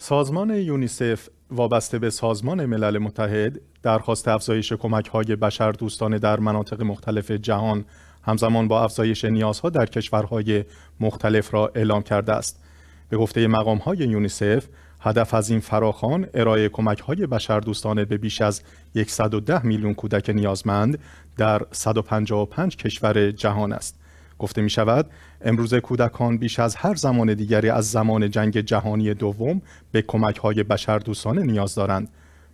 سازمان یونیسف وابسته به سازمان ملل متحد درخواست افزایش کمک های بشر دوستانه در مناطق مختلف جهان همزمان با افزایش نیازها در کشورهای مختلف را اعلام کرده است. به گفته مقام های یونیسف، هدف از این فراخان ارائه کمک های بشر دوستانه به بیش از 110 میلیون کودک نیازمند در 155 کشور جهان است. گفته می شود امروز کودکان بیش از هر زمان دیگری از زمان جنگ جهانی دوم به کمک های بشر دوستانه نیاز دارند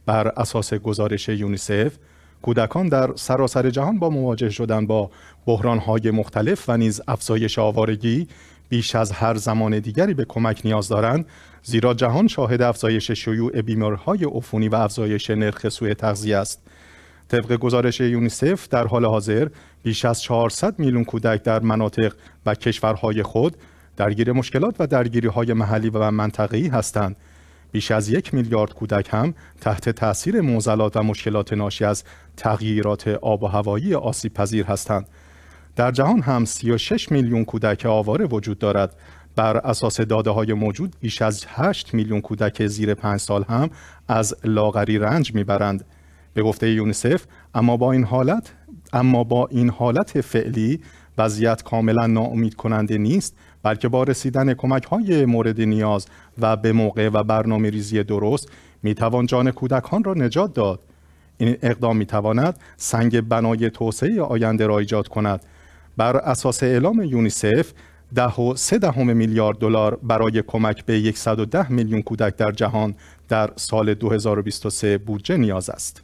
بر اساس گزارش یونیسف کودکان در سراسر جهان با مواجه شدن با بحران های مختلف و نیز افزایش آوارگی بیش از هر زمان دیگری به کمک نیاز دارند زیرا جهان شاهد افزایش شیوع های عفونی و افزایش نرخ سوء تغذیه است طبق گزارش یونیسف در حال حاضر بیش از 400 میلیون کودک در مناطق و کشورهای خود درگیر مشکلات و درگیری های محلی و منطقی هستند. بیش از یک میلیارد کودک هم تحت تاثیر موزلات و مشکلات ناشی از تغییرات آب و هوایی آسیب پذیر هستند. در جهان هم 36 میلیون کودک آواره وجود دارد. بر اساس داده های موجود بیش از 8 میلیون کودک زیر 5 سال هم از لاغری رنج میبرند. به گفته یونیسف اما با این حالت اما با این حالت فعلی وضعیت کاملا ناامید کننده نیست بلکه با رسیدن کمک های مورد نیاز و به موقع و برنامه ریزی درست می توان جان کودکان را نجات داد این اقدام می تواند سنگ بنای توسعه آینده را ایجاد کند بر اساس اعلام یونیسف ده و سه دهم میلیارد دلار برای کمک به 110 میلیون کودک در جهان در سال 2023 بودجه نیاز است.